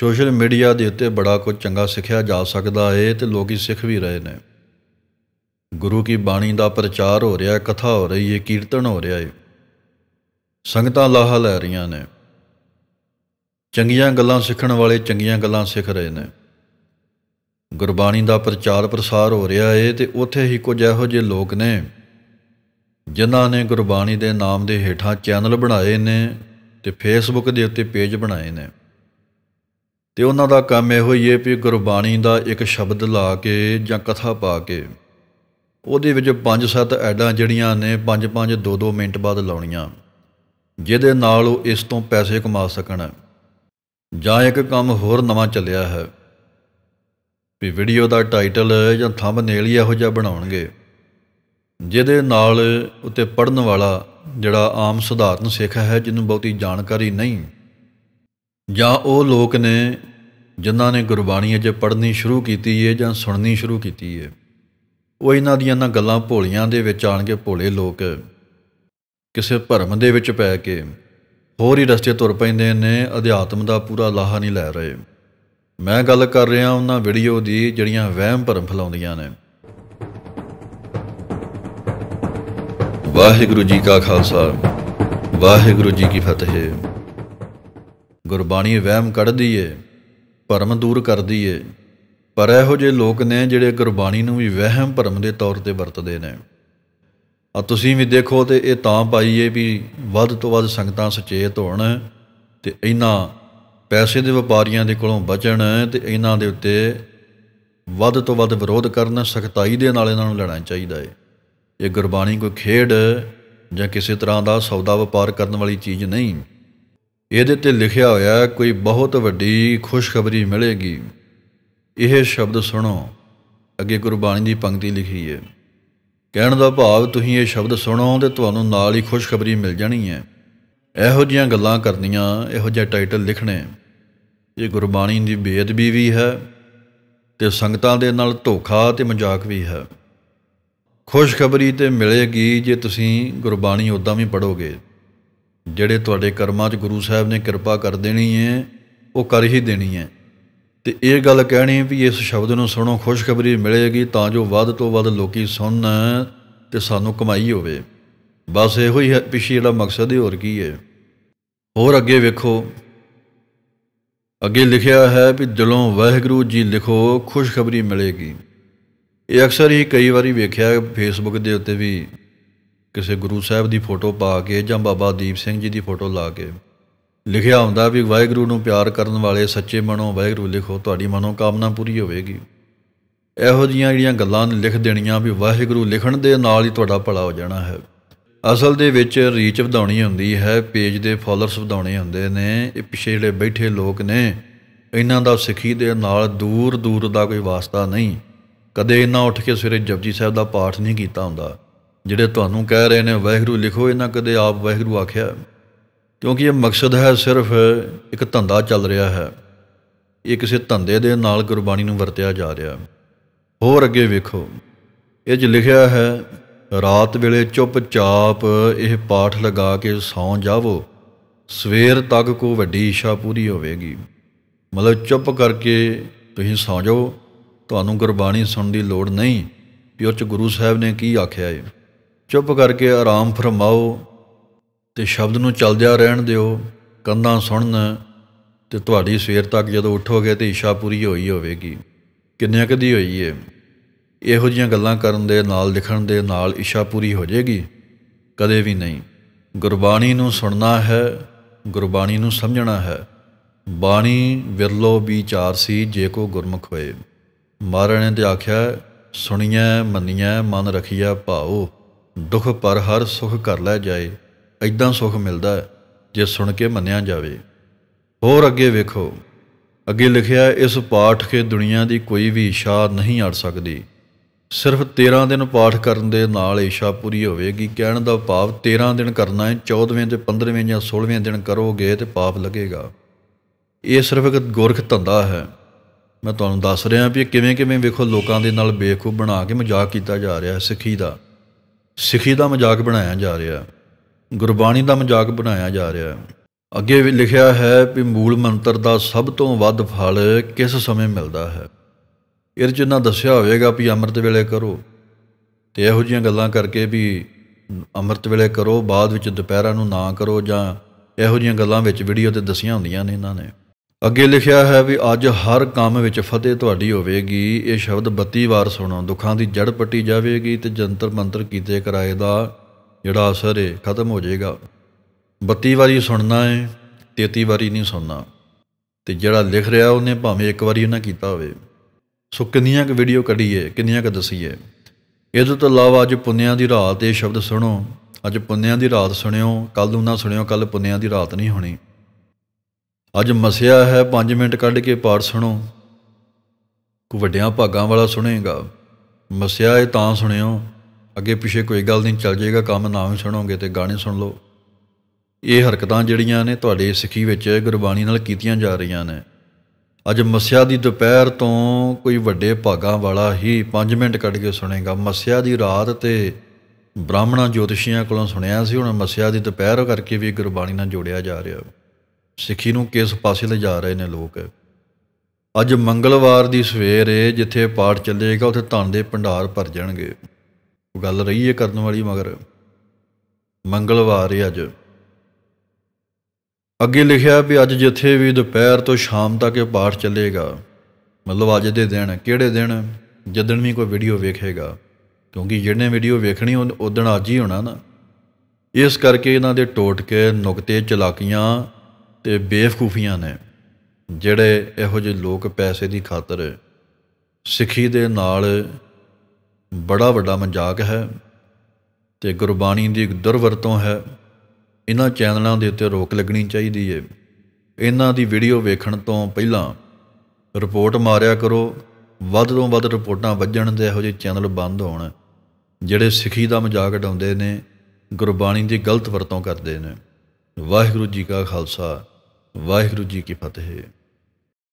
social media ਦੇ ਉੱਤੇ ਬੜਾ ਕੁਝ ਚੰਗਾ ਸਿੱਖਿਆ ਜਾ ਸਕਦਾ ਏ ਤੇ ਲੋਕੀ ਸਿੱਖ ਵੀ ਰਹੇ ਨੇ ਗੁਰੂ ਕੀ ਬਾਣੀ ਦਾ ਪ੍ਰਚਾਰ ਹੋ ਰਿਹਾ ਕਥਾ ਹੋ ਰਹੀ ਏ ਕੀਰਤਨ ਹੋ ਰਿਹਾ ਏ ਸੰਗਤਾਂ ਲਾਹਾ ਲੈ ਰਹੀਆਂ ਨੇ ਚੰਗੀਆਂ ਗੱਲਾਂ ਸਿੱਖਣ ਵਾਲੇ ਚੰਗੀਆਂ ਗੱਲਾਂ ਸਿੱਖ ਰਹੇ ਨੇ ਗੁਰਬਾਣੀ ਦਾ ਪ੍ਰਚਾਰ ਪ੍ਰਸਾਰ ਹੋ ਰਿਹਾ ਏ ਤੇ ਉੱਥੇ ਹੀ ਕੁਝ ਇਹੋ ਜਿਹੇ ਲੋਕ ਨੇ ਜਿਨ੍ਹਾਂ ਨੇ ਗੁਰਬਾਣੀ ਦੇ ਨਾਮ ਦੇ ਹੇਠਾਂ ਚੈਨਲ ਬਣਾਏ ਨੇ ਤੇ ਫੇਸਬੁੱਕ ਦੇ ਉੱਤੇ ਪੇਜ ਬਣਾਏ ਨੇ ਤੇ ਉਹਨਾਂ ਦਾ ਕੰਮ ਇਹੋ ਹੀ ਹੈ ਵੀ ਗੁਰਬਾਣੀ ਦਾ ਇੱਕ ਸ਼ਬਦ ਲਾ ਕੇ ਜਾਂ ਕਥਾ ਪਾ ਕੇ ਉਹਦੇ ਵਿੱਚ ਪੰਜ ਸੱਤ ਐਡਾਂ ਜਿਹੜੀਆਂ ਨੇ ਪੰਜ ਪੰਜ ਦੋ ਦੋ ਮਿੰਟ ਬਾਅਦ ਲਾਉਣੀਆਂ ਜਿਹਦੇ ਨਾਲ ਉਹ ਇਸ ਤੋਂ ਪੈਸੇ ਕਮਾ ਸਕਣ ਜਾਂ ਇੱਕ ਕੰਮ ਹੋਰ ਨਵਾਂ ਚੱਲਿਆ ਹੈ ਵੀ ਵੀਡੀਓ ਦਾ ਟਾਈਟਲ ਜਾਂ ਥੰਬਨੇਲ ਹੀ ਇਹੋ ਜਿਹਾ ਬਣਾਉਣਗੇ ਜਿਹਦੇ ਨਾਲ ਉੱਤੇ ਪੜਨ ਵਾਲਾ ਜਿਹੜਾ ਆਮ ਸਧਾਰਨ ਸਿੱਖ ਹੈ ਜਿਹਨੂੰ ਬਹੁਤੀ ਜਾਣਕਾਰੀ ਨਹੀਂ ਜਾਂ ਉਹ ਲੋਕ ਨੇ ਜਿਨ੍ਹਾਂ ਨੇ ਗੁਰਬਾਣੀ ਅਜੇ ਪੜ੍ਹਨੀ ਸ਼ੁਰੂ ਕੀਤੀ ਏ ਜਾਂ ਸੁਣਨੀ ਸ਼ੁਰੂ ਕੀਤੀ ਏ ਉਹ ਇਹਨਾਂ ਦੀਆਂ ਨਾ ਗੱਲਾਂ ਭੋਲੀਆਂ ਦੇ ਵਿੱਚ ਆਣ ਕੇ ਭੋਲੇ ਲੋਕ ਕਿਸੇ ਭਰਮ ਦੇ ਵਿੱਚ ਪੈ ਕੇ ਹੋਰ ਹੀ ਰਸਤੇ ਤੁਰ ਪੈਂਦੇ ਨੇ ਅਧਿਆਤਮ ਦਾ ਪੂਰਾ ਲਾਹਾ ਨਹੀਂ ਲੈ ਰਹੇ ਮੈਂ ਗੱਲ ਕਰ ਰਿਹਾ ਉਹਨਾਂ ਵੀਡੀਓ ਦੀ ਜਿਹੜੀਆਂ ਵਹਿਮ ਭਰਮ ਫਲਾਉਂਦੀਆਂ ਨੇ ਵਾਹਿਗੁਰੂ ਜੀ ਕਾ ਖਾਲਸਾ ਵਾਹਿਗੁਰੂ ਜੀ ਕੀ ਫਤਿਹ ਗੁਰਬਾਣੀ ਵਹਿਮ ਕੱਢਦੀ ਏ ਭਰਮ ਦੂਰ ਕਰਦੀ ਏ ਪਰ ਇਹੋ ਜਿਹੇ ਲੋਕ ਨੇ ਜਿਹੜੇ ਗੁਰਬਾਣੀ ਨੂੰ ਵੀ ਵਹਿਮ ਭਰਮ ਦੇ ਤੌਰ ਤੇ ਵਰਤਦੇ ਨੇ ਆ ਤੁਸੀਂ ਵੀ ਦੇਖੋ ਤੇ ਇਹ ਤਾਂ ਪਾਈਏ ਵੀ ਵੱਧ ਤੋਂ ਵੱਧ ਸੰਗਤਾਂ ਸੁਚੇਤ ਹੋਣ ਤੇ ਇਹਨਾਂ ਪੈਸੇ ਦੇ ਵਪਾਰੀਆਂ ਦੇ ਕੋਲੋਂ ਬਚਣ ਤੇ ਇਹਨਾਂ ਦੇ ਉੱਤੇ ਵੱਧ ਤੋਂ ਵੱਧ ਵਿਰੋਧ ਕਰਨ ਸਖਤਾਈ ਦੇ ਨਾਲ ਇਹਨਾਂ ਨੂੰ ਲੜਾਈ ਚਾਹੀਦਾ ਏ ਇਹ ਗੁਰਬਾਣੀ ਕੋਈ ਖੇਡ ਜਾਂ ਕਿਸੇ ਤਰ੍ਹਾਂ ਦਾ ਸੌਦਾ ਵਪਾਰ ਕਰਨ ਵਾਲੀ ਚੀਜ਼ ਨਹੀਂ ਇਹਦੇ ਤੇ ਲਿਖਿਆ ਹੋਇਆ ਕੋਈ ਬਹੁਤ ਵੱਡੀ ਖੁਸ਼ਖਬਰੀ ਮਿਲੇਗੀ ਇਹ ਸ਼ਬਦ ਸੁਣੋ ਅੱਗੇ ਗੁਰਬਾਣੀ ਦੀ ਪੰਕਤੀ ਲਿਖੀ ਹੈ ਕਹਿਣ ਦਾ ਭਾਵ ਤੁਸੀਂ ਇਹ ਸ਼ਬਦ ਸੁਣੋ ਤੇ ਤੁਹਾਨੂੰ ਨਾਲ ਹੀ ਖੁਸ਼ਖਬਰੀ ਮਿਲ ਜਾਣੀ ਹੈ ਇਹੋ ਜੀਆਂ ਗੱਲਾਂ ਕਰਨੀਆਂ ਇਹੋ ਜਿਹਾ ਟਾਈਟਲ ਲਿਖਣੇ ਇਹ ਗੁਰਬਾਣੀ ਦੀ ਬੇਅਦਬੀ ਵੀ ਹੈ ਤੇ ਸੰਗਤਾਂ ਦੇ ਨਾਲ ਧੋਖਾ ਤੇ ਮਜ਼ਾਕ ਵੀ ਹੈ ਖੁਸ਼ਖਬਰੀ ਤੇ ਮਿਲੇਗੀ ਜੇ ਤੁਸੀਂ ਗੁਰਬਾਣੀ ਉਦਾਂ ਵੀ ਪੜੋਗੇ ਜਿਹੜੇ ਤੁਹਾਡੇ ਕਰਮਾਂ 'ਚ ਗੁਰੂ ਸਾਹਿਬ ਨੇ ਕਿਰਪਾ ਕਰ ਦੇਣੀ ਹੈ ਉਹ ਕਰ ਹੀ ਦੇਣੀ ਹੈ ਤੇ ਇਹ ਗੱਲ ਕਹਿਣੀ ਵੀ ਇਸ ਸ਼ਬਦ ਨੂੰ ਸੁਣੋ ਖੁਸ਼ਖਬਰੀ ਮਿਲੇਗੀ ਤਾਂ ਜੋ ਵੱਧ ਤੋਂ ਵੱਧ ਲੋਕੀ ਸੁਣਨ ਤੇ ਸਾਨੂੰ ਕਮਾਈ ਹੋਵੇ ਬਸ ਇਹੋ ਹੀ ਪਿੱਛੇ ਜਿਹੜਾ ਮਕਸਦ ਹੈ ਹੋਰ ਕੀ ਹੈ ਹੋਰ ਅੱਗੇ ਵੇਖੋ ਅੱਗੇ ਲਿਖਿਆ ਹੈ ਵੀ ਦਿਲੋਂ ਵਾਹਿਗੁਰੂ ਜੀ ਲਿਖੋ ਖੁਸ਼ਖਬਰੀ ਮਿਲੇਗੀ ਇਹ ਅਕਸਰ ਹੀ ਕਈ ਵਾਰੀ ਵੇਖਿਆ ਫੇਸਬੁੱਕ ਦੇ ਉੱਤੇ ਵੀ ਕਿਸੇ ਗੁਰੂ ਸਾਹਿਬ ਦੀ ਫੋਟੋ ਪਾ ਕੇ ਜਾਂ ਬਾਬਾ ਦੀਪ ਸਿੰਘ ਜੀ ਦੀ ਫੋਟੋ ਲਾ ਕੇ ਲਿਖਿਆ ਹੁੰਦਾ ਵੀ ਵਾਹਿਗੁਰੂ ਨੂੰ ਪਿਆਰ ਕਰਨ ਵਾਲੇ ਸੱਚੇ ਮਨੋਂ ਵਾਹਿਗੁਰੂ ਲਿਖੋ ਤੁਹਾਡੀ ਮਨੋ ਕਾਮਨਾ ਪੂਰੀ ਹੋਵੇਗੀ ਇਹੋ ਜੀਆਂ ਜਿਹੜੀਆਂ ਗੱਲਾਂ ਲਿਖ ਦੇਣੀਆਂ ਵੀ ਵਾਹਿਗੁਰੂ ਲਿਖਣ ਦੇ ਨਾਲ ਹੀ ਤੁਹਾਡਾ ਭਲਾ ਹੋ ਜਾਣਾ ਹੈ ਅਸਲ ਦੇ ਵਿੱਚ ਰੀਚ ਵਧਾਉਣੀ ਹੁੰਦੀ ਹੈ ਪੇਜ ਦੇ ਫਾਲੋਅਰਸ ਵਧਾਉਣੇ ਹੁੰਦੇ ਨੇ ਇਹ ਪਿਛੇ ਜਿਹੜੇ ਬੈਠੇ ਲੋਕ ਨੇ ਇਹਨਾਂ ਦਾ ਸਿੱਖੀ ਦੇ ਨਾਲ ਦੂਰ ਦੂਰ ਦਾ ਕੋਈ ਵਾਸਤਾ ਨਹੀਂ ਕਦੇ ਇਹਨਾਂ ਉੱਠ ਕੇ ਸਵੇਰੇ ਜਪਜੀ ਸਾਹਿਬ ਦਾ ਪਾਠ ਨਹੀਂ ਕੀਤਾ ਹੁੰਦਾ ਜਿਹੜੇ ਤੁਹਾਨੂੰ ਕਹਿ ਰਹੇ ਨੇ ਵਾਹਿਗੁਰੂ ਲਿਖੋ ਇਹਨਾਂ ਕਦੇ ਆਪ ਵਾਹਿਗੁਰੂ ਆਖਿਆ ਕਿਉਂਕਿ ਇਹ ਮਕਸਦ ਹੈ ਸਿਰਫ ਇੱਕ ਧੰਦਾ ਚੱਲ ਰਿਹਾ ਹੈ ਇਹ ਕਿਸੇ ਧੰਦੇ ਦੇ ਨਾਲ ਗੁਰਬਾਣੀ ਨੂੰ ਵਰਤਿਆ ਜਾ ਰਿਹਾ ਹੋਰ ਅੱਗੇ ਵੇਖੋ ਇਹ ਜ ਲਿਖਿਆ ਹੈ ਰਾਤ ਵੇਲੇ ਚੁੱਪਚਾਪ ਇਹ ਪਾਠ ਲਗਾ ਕੇ ਸੌਂ ਜਾਵੋ ਸਵੇਰ ਤੱਕ ਕੋ ਵੱਡੀ ਇਸ਼ਾ ਪੂਰੀ ਹੋਵੇਗੀ ਮਤਲਬ ਚੁੱਪ ਕਰਕੇ ਤੁਸੀਂ ਸੌਂ ਜਾਓ ਤੁਹਾਨੂੰ ਗੁਰਬਾਣੀ ਸੁਣਨ ਦੀ ਲੋੜ ਨਹੀਂ ਪਿਓ ਚ ਗੁਰੂ ਸਾਹਿਬ ਨੇ ਕੀ ਆਖਿਆ ਹੈ ਚੁੱਪ ਕਰਕੇ ਆਰਾਮ ਫਰਮਾਓ ਤੇ ਸ਼ਬਦ ਨੂੰ ਚੱਲਦਿਆ ਰਹਿਣ ਦਿਓ ਕੰਨਾਂ ਸੁਣਨ ਤੇ ਤੁਹਾਡੀ ਸਵੇਰ ਤੱਕ ਜਦੋਂ ਉੱਠੋਗੇ ਤੇ ਇਸ਼ਾ ਪੂਰੀ ਹੋਈ ਹੋਵੇਗੀ ਕਿੰਨੇ ਕਦੀ ਹੋਈ ਏ ਇਹੋ ਜੀਆਂ ਗੱਲਾਂ ਕਰਨ ਦੇ ਨਾਲ ਲਿਖਣ ਦੇ ਨਾਲ ਇਸ਼ਾ ਪੂਰੀ ਹੋ ਜਾਏਗੀ ਕਦੇ ਵੀ ਨਹੀਂ ਗੁਰਬਾਣੀ ਨੂੰ ਸੁਣਨਾ ਹੈ ਗੁਰਬਾਣੀ ਨੂੰ ਸਮਝਣਾ ਹੈ ਬਾਣੀ ਵਿਰਲੋ ਵਿਚਾਰ ਸੀ ਜੇ ਕੋ ਗੁਰਮੁਖ ਹੋਏ ਮਾਰਣੇ ਤੇ ਆਖਿਆ ਸੁਣੀਐ ਮੰਨੀਐ ਮਨ ਰਖੀਐ ਭਾਉ ਦੁੱਖ ਪਰ ਹਰ ਸੁਖ ਕਰ ਲੈ ਜਾਏ ਐਦਾਂ ਸੁਖ ਮਿਲਦਾ ਜੇ ਸੁਣ ਕੇ ਮੰਨਿਆ ਜਾਵੇ ਹੋਰ ਅੱਗੇ ਵੇਖੋ ਅੱਗੇ ਲਿਖਿਆ ਇਸ ਪਾਠ ਕੇ ਦੁਨੀਆ ਦੀ ਕੋਈ ਵੀ ਇਸ਼ਾ ਨਹੀਂ ਅੜ ਸਕਦੀ ਸਿਰਫ 13 ਦਿਨ ਪਾਠ ਕਰਨ ਦੇ ਨਾਲ ਇਸ਼ਾ ਪੂਰੀ ਹੋਵੇਗੀ ਕਹਿਣ ਦਾ ਭਾਵ 13 ਦਿਨ ਕਰਨਾ ਹੈ 14ਵੇਂ ਤੇ 15ਵੇਂ ਜਾਂ 16ਵੇਂ ਦਿਨ ਕਰੋਗੇ ਤੇ ਪਾਪ ਲੱਗੇਗਾ ਇਹ ਸਿਰਫ ਇੱਕ ਗੋਰਖ ਧੰਦਾ ਹੈ ਮੈਂ ਤੁਹਾਨੂੰ ਦੱਸ ਰਿਹਾ ਵੀ ਕਿਵੇਂ ਕਿਵੇਂ ਵੇਖੋ ਲੋਕਾਂ ਦੇ ਨਾਲ ਬੇਖੂ ਬਣਾ ਕੇ ਮਜ਼ਾਕ ਕੀਤਾ ਜਾ ਰਿਹਾ ਹੈ ਸਿੱਖੀ ਦਾ ਸਿੱਖੀ ਦਾ ਮਜ਼ਾਕ ਬਣਾਇਆ ਜਾ ਰਿਹਾ ਗੁਰਬਾਣੀ ਦਾ ਮਜ਼ਾਕ ਬਣਾਇਆ ਜਾ ਰਿਹਾ ਅੱਗੇ ਵੀ ਲਿਖਿਆ ਹੈ ਕਿ ਮੂਲ ਮੰਤਰ ਦਾ ਸਭ ਤੋਂ ਵੱਧ ਫਲ ਕਿਸ ਸਮੇਂ ਮਿਲਦਾ ਹੈ ਇਹ ਜਿੰਨਾ ਦੱਸਿਆ ਹੋਵੇਗਾ ਵੀ ਅੰਮ੍ਰਿਤ ਵੇਲੇ ਕਰੋ ਤੇ ਇਹੋ ਜੀਆਂ ਗੱਲਾਂ ਕਰਕੇ ਵੀ ਅੰਮ੍ਰਿਤ ਵੇਲੇ ਕਰੋ ਬਾਅਦ ਵਿੱਚ ਦੁਪਹਿਰਾਂ ਨੂੰ ਨਾ ਕਰੋ ਜਾਂ ਇਹੋ ਜੀਆਂ ਗੱਲਾਂ ਵਿੱਚ ਵੀਡੀਓ ਤੇ ਦੱਸੀਆਂ ਹੁੰਦੀਆਂ ਨੇ ਇਹਨਾਂ ਨੇ ਅੱਗੇ ਲਿਖਿਆ ਹੈ ਵੀ ਅੱਜ ਹਰ ਕੰਮ ਵਿੱਚ ਫਤਿਹ ਤੁਹਾਡੀ ਹੋਵੇਗੀ ਇਹ ਸ਼ਬਦ 32 ਵਾਰ ਸੁਣੋ ਦੁੱਖਾਂ ਦੀ ਜੜ ਪੱਟੀ ਜਾਵੇਗੀ ਤੇ ਜੰਤਰ ਮੰਤਰ ਕੀਤੇ ਕਰਾਏ ਦਾ ਜਿਹੜਾ ਅਸਰ ਹੈ ਖਤਮ ਹੋ ਜਾਏਗਾ 32 ਵਾਰੀ ਸੁਣਨਾ ਹੈ 33 ਵਾਰੀ ਨਹੀਂ ਸੁਣਨਾ ਤੇ ਜਿਹੜਾ ਲਿਖ ਰਿਹਾ ਉਹਨੇ ਭਾਵੇਂ ਇੱਕ ਵਾਰੀ ਨਾ ਕੀਤਾ ਹੋਵੇ ਸੋ ਕਿੰਨੀਆਂ ਕੁ ਵੀਡੀਓ ਕੱਢੀਏ ਕਿੰਨੀਆਂ ਕੁ ਦਸੀਏ ਇਹਦੇ ਤੋਂ ਇਲਾਵਾ ਅੱਜ ਪੁੰਨਿਆਂ ਦੀ ਰਾਤ ਇਹ ਸ਼ਬਦ ਸੁਣੋ ਅੱਜ ਪੁੰਨਿਆਂ ਦੀ ਰਾਤ ਸੁਣਿਓ ਕੱਲ ਨੂੰ ਨਾ ਸੁਣਿਓ ਕੱਲ ਪੁੰਨਿਆਂ ਦੀ ਰਾਤ ਨਹੀਂ ਹੋਣੀ ਅੱਜ ਮਸਿਆ ਹੈ 5 ਮਿੰਟ ਕੱਢ ਕੇ ਪਾਠ ਸੁਣੋ ਕੋ ਵੱਡਿਆਂ ਭਾਗਾਂ ਵਾਲਾ ਸੁਣੇਗਾ ਮਸਿਆ ਇਹ ਤਾਂ ਸੁਣਿਓ ਅੱਗੇ ਪਿੱਛੇ ਕੋਈ ਗੱਲ ਨਹੀਂ ਚੱਲ ਜਾਏਗਾ ਕੰਮ ਨਾ ਹੀ ਸੁਣੋਗੇ ਤੇ ਗਾਣੇ ਸੁਣ ਲਓ ਇਹ ਹਰਕਤਾਂ ਜਿਹੜੀਆਂ ਨੇ ਤੁਹਾਡੇ ਸਿੱਖੀ ਵਿੱਚ ਗੁਰਬਾਣੀ ਨਾਲ ਕੀਤੀਆਂ ਜਾ ਰਹੀਆਂ ਨੇ ਅੱਜ ਮਸਿਆ ਦੀ ਦੁਪਹਿਰ ਤੋਂ ਕੋਈ ਵੱਡੇ ਭਾਗਾਂ ਵਾਲਾ ਹੀ 5 ਮਿੰਟ ਕੱਢ ਕੇ ਸੁਣੇਗਾ ਮਸਿਆ ਦੀ ਰਾਤ ਤੇ ਬ੍ਰਾਹਮਣਾ ਜੋਤਸ਼ੀਆਂ ਕੋਲੋਂ ਸੁਣਿਆ ਸੀ ਹੁਣ ਮਸਿਆ ਦੀ ਦੁਪਹਿਰ ਕਰਕੇ ਵੀ ਗੁਰਬਾਣੀ ਨਾਲ ਜੋੜਿਆ ਜਾ ਰਿਹਾ ਸਿੱਖੀ ਨੂੰ ਕਿਸ ਪਾਸੇ ਲੈ ਜਾ ਰਹੇ ਨੇ ਲੋਕ ਅੱਜ ਮੰਗਲਵਾਰ ਦੀ ਸਵੇਰ ਏ ਜਿੱਥੇ ਪਾਠ ਚੱਲੇਗਾ ਉੱਥੇ ਧਨ ਦੇ ਭੰਡਾਰ ਭਰ ਜਾਣਗੇ ਗੱਲ ਰਹੀ ਏ ਕਰਨ ਵਾਲੀ ਮਗਰ ਮੰਗਲਵਾਰ ਏ ਅੱਜ ਅੱਗੇ ਲਿਖਿਆ ਵੀ ਅੱਜ ਜਿੱਥੇ ਵੀ ਦੁਪਹਿਰ ਤੋਂ ਸ਼ਾਮ ਤੱਕ ਇਹ ਪਾਠ ਚੱਲੇਗਾ ਮਤਲਬ ਅੱਜ ਦੇ ਦਿਨ ਕਿਹੜੇ ਦਿਨ ਜਦਣ ਵੀ ਕੋਈ ਵੀਡੀਓ ਵੇਖੇਗਾ ਕਿਉਂਕਿ ਜਿਹਨੇ ਵੀਡੀਓ ਵੇਖਣੀ ਉਹ ਉਦਣ ਅੱਜ ਹੀ ਹੋਣਾ ਨਾ ਇਸ ਕਰਕੇ ਇਹਨਾਂ ਦੇ ਟੋਟਕੇ ਨੁਕਤੇ ਚਲਾਕੀਆਂ ਤੇ ਬੇਵਕੂਫੀਆਂ ਨੇ ਜਿਹੜੇ ਇਹੋ ਜਿਹੇ ਲੋਕ ਪੈਸੇ ਦੀ ਖਾਤਰ ਸਿੱਖੀ ਦੇ ਨਾਲ ਬੜਾ ਵੱਡਾ ਮਜ਼ਾਕ ਹੈ ਤੇ ਗੁਰਬਾਣੀ ਦੀ ਦੁਰਵਰਤੋਂ ਹੈ ਇਹਨਾਂ ਚੈਨਲਾਂ ਦੇ ਉੱਤੇ ਰੋਕ ਲੱਗਣੀ ਚਾਹੀਦੀ ਏ ਇਹਨਾਂ ਦੀ ਵੀਡੀਓ ਵੇਖਣ ਤੋਂ ਪਹਿਲਾਂ ਰਿਪੋਰਟ ਮਾਰਿਆ ਕਰੋ ਵੱਧ ਤੋਂ ਵੱਧ ਰਿਪੋਰਟਾਂ ਵੱਜਣ ਦੇ ਇਹੋ ਜਿਹੇ ਚੈਨਲ ਬੰਦ ਹੋਣ ਜਿਹੜੇ ਸਿੱਖੀ ਦਾ ਮਜ਼ਾਕ ਉਡਾਉਂਦੇ ਨੇ ਗੁਰਬਾਣੀ ਦੀ ਗਲਤ ਵਰਤੋਂ ਕਰਦੇ ਨੇ ਵਾਹਿਗੁਰੂ ਜੀ ਕਾ ਖਾਲਸਾ ਵਾਹਿਗੁਰੂ ਜੀ ਕੀ ਫਤਿਹ